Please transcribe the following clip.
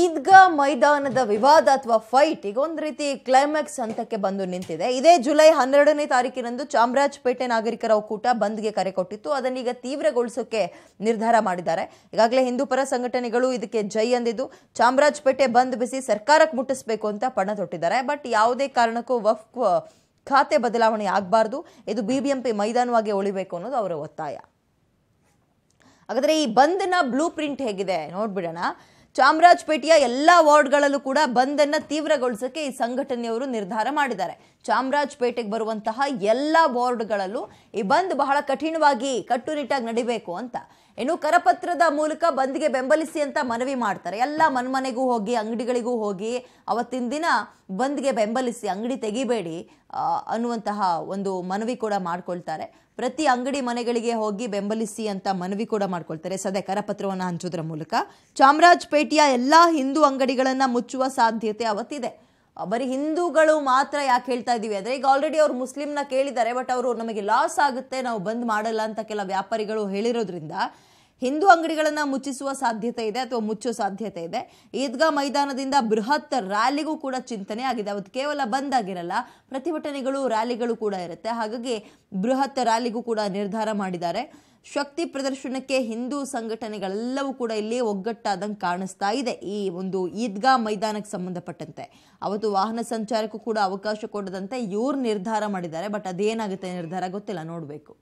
ಈದ್ಗಾ ಮೈದಾನದ ವಿವಾದ ಅಥವಾ ಫೈಟ್ ಈಗ ಒಂದು ರೀತಿ ಕ್ಲೈಮ್ಯಾಕ್ಸ್ ಹಂತಕ್ಕೆ ಬಂದು ನಿಂತಿದೆ ಇದೇ ಜುಲೈ ಹನ್ನೆರಡನೇ ತಾರೀಕಿನಂದು ಚಾಮರಾಜಪೇಟೆ ನಾಗರಿಕರ ಒಕ್ಕೂಟ ಬಂದ್ಗೆ ಕರೆ ಕೊಟ್ಟಿತ್ತು ಅದನ್ನೀಗ ತೀವ್ರಗೊಳಿಸೋಕೆ ನಿರ್ಧಾರ ಮಾಡಿದ್ದಾರೆ ಈಗಾಗಲೇ ಹಿಂದೂ ಪರ ಸಂಘಟನೆಗಳು ಇದಕ್ಕೆ ಜೈ ಅಂದಿದ್ದು ಚಾಮರಾಜಪೇಟೆ ಬಂದ್ ಬಿಸಿ ಸರ್ಕಾರಕ್ಕೆ ಮುಟ್ಟಿಸಬೇಕು ಅಂತ ಪಣ ತೊಟ್ಟಿದ್ದಾರೆ ಬಟ್ ಯಾವುದೇ ಕಾರಣಕ್ಕೂ ವಫ್ ಖಾತೆ ಬದಲಾವಣೆ ಆಗಬಾರ್ದು ಇದು ಬಿಬಿಎಂಪಿ ಮೈದಾನವಾಗಿ ಉಳಿಬೇಕು ಅನ್ನೋದು ಅವರ ಒತ್ತಾಯ ಹಾಗಾದರೆ ಈ ಬಂದ್ನ ಬ್ಲೂ ಪ್ರಿಂಟ್ ಹೇಗಿದೆ ನೋಡ್ಬಿಡೋಣ ಚಾಮರಾಜಪೇಟೆಯ ಎಲ್ಲ ವಾರ್ಡ್ಗಳಲ್ಲೂ ಕೂಡ ಅನ್ನ ತೀವ್ರಗೊಳಿಸಕ್ಕೆ ಈ ಸಂಘಟನೆಯವರು ನಿರ್ಧಾರ ಮಾಡಿದ್ದಾರೆ ಚಾಮರಾಜಪೇಟೆಗೆ ಬರುವಂತಹ ಎಲ್ಲ ವಾರ್ಡ್ಗಳಲ್ಲೂ ಈ ಬಂದ್ ಬಹಳ ಕಠಿಣವಾಗಿ ಕಟ್ಟುನಿಟ್ಟಾಗಿ ನಡಿಬೇಕು ಅಂತ ಏನು ಕರಪತ್ರದ ಮೂಲಕ ಬಂದ್ಗೆ ಬೆಂಬಲಿಸಿ ಅಂತ ಮನವಿ ಮಾಡ್ತಾರೆ ಎಲ್ಲ ಮನ್ಮನೆಗೂ ಹೋಗಿ ಅಂಗಡಿಗಳಿಗೂ ಹೋಗಿ ಅವತ್ತಿನ ದಿನ ಬಂದ್ಗೆ ಬೆಂಬಲಿಸಿ ಅಂಗಡಿ ತೆಗಿಬೇಡಿ ಅನ್ನುವಂತಹ ಒಂದು ಮನವಿ ಕೂಡ ಮಾಡ್ಕೊಳ್ತಾರೆ ಪ್ರತಿ ಅಂಗಡಿ ಮನೆಗಳಿಗೆ ಹೋಗಿ ಬೆಂಬಲಿಸಿ ಅಂತ ಮನವಿ ಕೂಡ ಮಾಡ್ಕೊಳ್ತಾರೆ ಸದೆ ಕರಪತ್ರವನ್ನು ಹಂಚೋದ್ರ ಮೂಲಕ ಚಾಮರಾಜಪೇಟೆಯ ಎಲ್ಲ ಹಿಂದೂ ಅಂಗಡಿಗಳನ್ನು ಮುಚ್ಚುವ ಸಾಧ್ಯತೆ ಅವತ್ತಿದೆ ಬರೀ ಹಿಂದೂಗಳು ಮಾತ್ರ ಯಾಕೆ ಹೇಳ್ತಾ ಇದ್ದೀವಿ ಅಂದರೆ ಈಗ ಆಲ್ರೆಡಿ ಅವರು ಮುಸ್ಲಿಮ್ನ ಕೇಳಿದ್ದಾರೆ ಬಟ್ ಅವರು ನಮಗೆ ಲಾಸ್ ಆಗುತ್ತೆ ನಾವು ಬಂದ್ ಮಾಡಲ್ಲ ಅಂತ ಕೆಲ ವ್ಯಾಪಾರಿಗಳು ಹೇಳಿರೋದ್ರಿಂದ ಹಿಂದೂ ಅಂಗಡಿಗಳನ್ನು ಮುಚ್ಚಿಸುವ ಸಾಧ್ಯತೆ ಇದೆ ಅಥವಾ ಮುಚ್ಚೋ ಸಾಧ್ಯತೆ ಇದೆ ಈದ್ಗಾ ಮೈದಾನದಿಂದ ಬೃಹತ್ ರ್ಯಾಲಿಗೂ ಕೂಡ ಚಿಂತನೆ ಆಗಿದೆ ಅವತ್ತು ಕೇವಲ ಬಂದ್ ಆಗಿರಲ್ಲ ಪ್ರತಿಭಟನೆಗಳು ರ್ಯಾಲಿಗಳು ಕೂಡ ಇರುತ್ತೆ ಹಾಗಾಗಿ ಬೃಹತ್ ರ್ಯಾಲಿಗೂ ಕೂಡ ನಿರ್ಧಾರ ಮಾಡಿದ್ದಾರೆ ಶಕ್ತಿ ಪ್ರದರ್ಶನಕ್ಕೆ ಹಿಂದೂ ಸಂಘಟನೆಗಳೆಲ್ಲವೂ ಕೂಡ ಇಲ್ಲಿ ಒಗ್ಗಟ್ಟಾದಂಗೆ ಕಾಣಿಸ್ತಾ ಇದೆ ಈ ಒಂದು ಈದ್ಗಾ ಮೈದಾನಕ್ಕೆ ಸಂಬಂಧಪಟ್ಟಂತೆ ಅವತ್ತು ವಾಹನ ಸಂಚಾರಕ್ಕೂ ಕೂಡ ಅವಕಾಶ ಕೊಡದಂತೆ ಇವ್ರು ನಿರ್ಧಾರ ಮಾಡಿದ್ದಾರೆ ಬಟ್ ಅದೇನಾಗುತ್ತೆ ನಿರ್ಧಾರ ಗೊತ್ತಿಲ್ಲ ನೋಡಬೇಕು